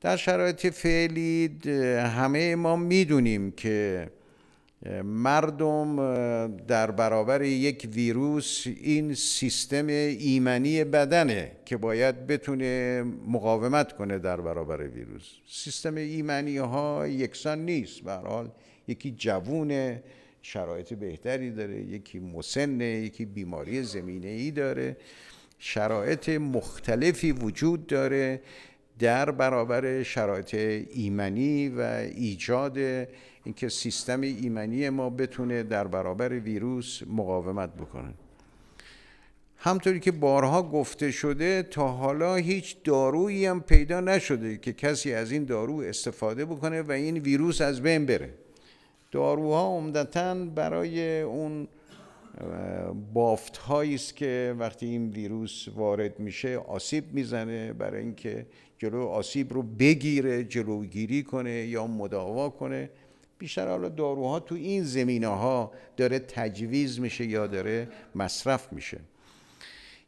در شرایط فعلی همه ما میدونیم که مردم در برابر یک ویروس این سیستم ایمنی بدنه که باید بتونه مقاومت کنه در برابر ویروس سیستم ایمنی ها یکسان نیست به حال یکی جوونه شرایط بهتری داره یکی مسنه یکی بیماری زمینه ای داره شرایط مختلفی وجود داره در برابر شرایط ایمنی و ایجاد اینکه سیستم ایمنی ما بتونه در برابر ویروس مقاومت بکنه همطوری که بارها گفته شده تا حالا هیچ دارویی هم پیدا نشده که کسی از این دارو استفاده بکنه و این ویروس از بین بره داروها عمدتا برای اون بافت هایی است که وقتی این ویروس وارد میشه آسیب میزنه برای اینکه جلو آسیب رو بگیره جلوگیری کنه یا مداوا کنه بیشتر حالا داروها تو این زمینه ها داره تجویز میشه یا داره مصرف میشه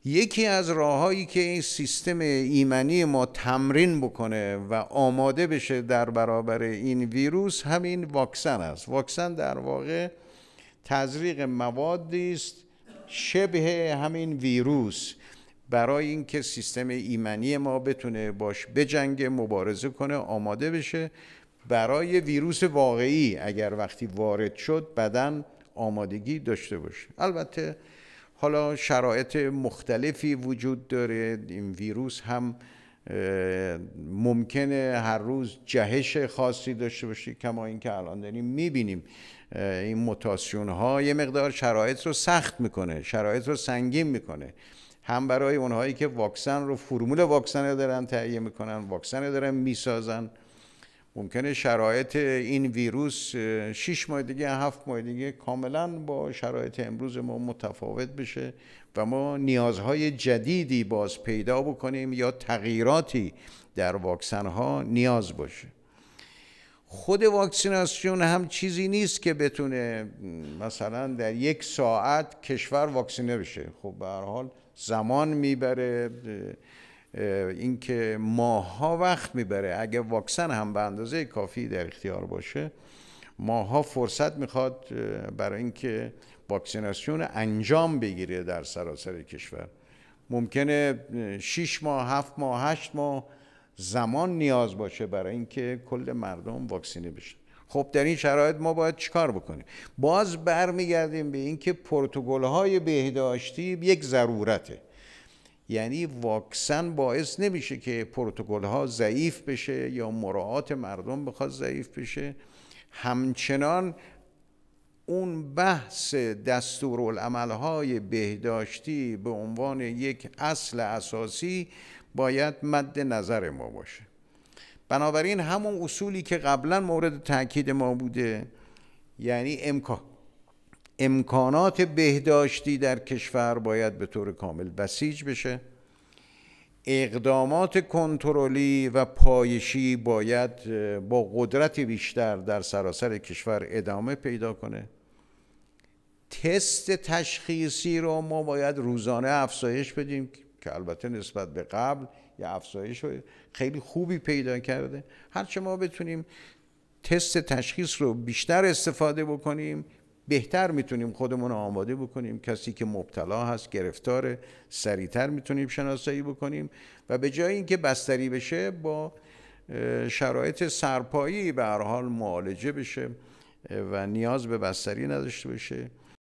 یکی از راههایی که این سیستم ایمنی ما تمرین بکنه و آماده بشه در برابر این ویروس همین واکسن است واکسن در واقع تزریق موادی است شبه همین ویروس برای اینکه سیستم ایمنی ما بتونه باش بجنگه مبارزه کنه آماده بشه برای ویروس واقعی اگر وقتی وارد شد بدن آمادگی داشته باشه البته حالا شرایط مختلفی وجود داره این ویروس هم ممکنه هر روز جهش خاصی داشته باشی کما اینکه الان داریم میبینیم این موتاسیون ها یه مقدار شرایط رو سخت میکنه شرایط رو سنگین میکنه هم برای اونهایی که واکسن رو فرمول واکسن رو دارن تهیه میکنن واکسن رو دارن میسازن ممکنه شرایط این ویروس 6 ماه دیگه هفت ماه دیگه کاملا با شرایط امروز ما متفاوت بشه و ما نیازهای جدیدی باز پیدا بکنیم یا تغییراتی در واکسن ها نیاز باشه خود واکسیناسیون هم چیزی نیست که بتونه مثلا در یک ساعت کشور واکسینه بشه خب به هر حال زمان میبره اینکه ماها وقت میبره اگه واکسن هم به اندازه کافی در اختیار باشه ماها فرصت میخواد برای اینکه واکسیناسیون انجام بگیره در سراسر کشور ممکنه 6 ماه 7 ماه 8 ماه زمان نیاز باشه برای اینکه کل مردم واکسینه بشه خب در این شرایط ما باید چیکار بکنیم باز برمیگردیم به اینکه های بهداشتی یک ضرورته یعنی واکسن باعث نمیشه که پروتکل ها ضعیف بشه یا مراعات مردم بخواد ضعیف بشه همچنان اون بحث دستورالعمل های بهداشتی به عنوان یک اصل اساسی باید مد نظر ما باشه بنابراین همون اصولی که قبلا مورد تاکید ما بوده یعنی امکان امکانات بهداشتی در کشور باید به طور کامل بسیج بشه اقدامات کنترلی و پایشی باید با قدرت بیشتر در سراسر کشور ادامه پیدا کنه تست تشخیصی رو ما باید روزانه افزایش بدیم که البته نسبت به قبل یه افزایش خیلی خوبی پیدا کرده هرچه ما بتونیم تست تشخیص رو بیشتر استفاده بکنیم بهتر میتونیم خودمون آماده بکنیم کسی که مبتلا هست گرفتار سریعتر میتونیم شناسایی بکنیم و به جای اینکه بستری بشه با شرایط سرپایی به هر حال معالجه بشه و نیاز به بستری نداشته بشه